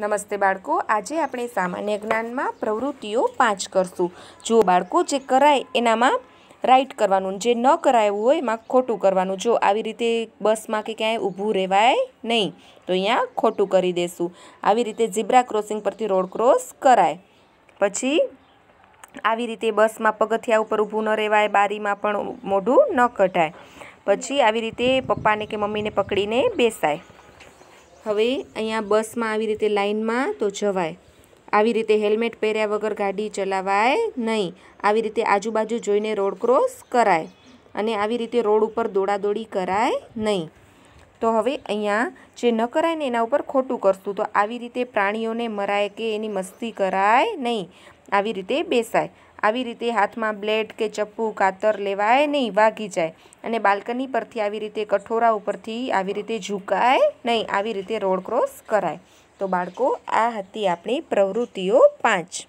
નમસ્તે બાળકો આજે આપણે સામાન્ય જ્ઞાનમાં પ્રવૃત્તિઓ પાંચ કરશું જો બાળકો જે કરાય એનામાં રાઈટ કરવાનું જે ન કરાયું હોય એમાં ખોટું કરવાનું જો આવી રીતે બસમાં કે ક્યાંય ઊભું રહેવાય નહીં તો અહીંયા ખોટું કરી દેશું આવી રીતે ઝીબ્રા ક્રોસિંગ પરથી રોડ ક્રોસ કરાય પછી આવી રીતે બસમાં પગથિયા ઉપર ઊભું ન રહેવાય બારીમાં પણ મોઢું ન કઢાય પછી આવી રીતે પપ્પાને કે મમ્મીને પકડીને બેસાય હવે અહીંયા બસમાં આવી રીતે લાઇનમાં તો જવાય આવી રીતે હેલ્મેટ પહેર્યા વગર ગાડી ચલાવાય નહીં આવી રીતે આજુબાજુ જોઈને રોડ ક્રોસ કરાય અને આવી રીતે રોડ ઉપર દોડાદોડી કરાય નહીં તો હવે અહીંયા જે ન કરાય ને એના ઉપર ખોટું કરશું તો આવી રીતે પ્રાણીઓને મરાય કે એની મસ્તી કરાય નહીં આવી રીતે બેસાય આવી રીતે હાથમાં બ્લેડ કે ચપ્પુ કાતર લેવાય નહીં વાગી જાય અને બાલ્કની પરથી આવી રીતે કઠોરા ઉપરથી આવી રીતે ઝૂકાય નહીં આવી રીતે રોડ ક્રોસ કરાય તો બાળકો આ હતી આપણી પ્રવૃત્તિઓ પાંચ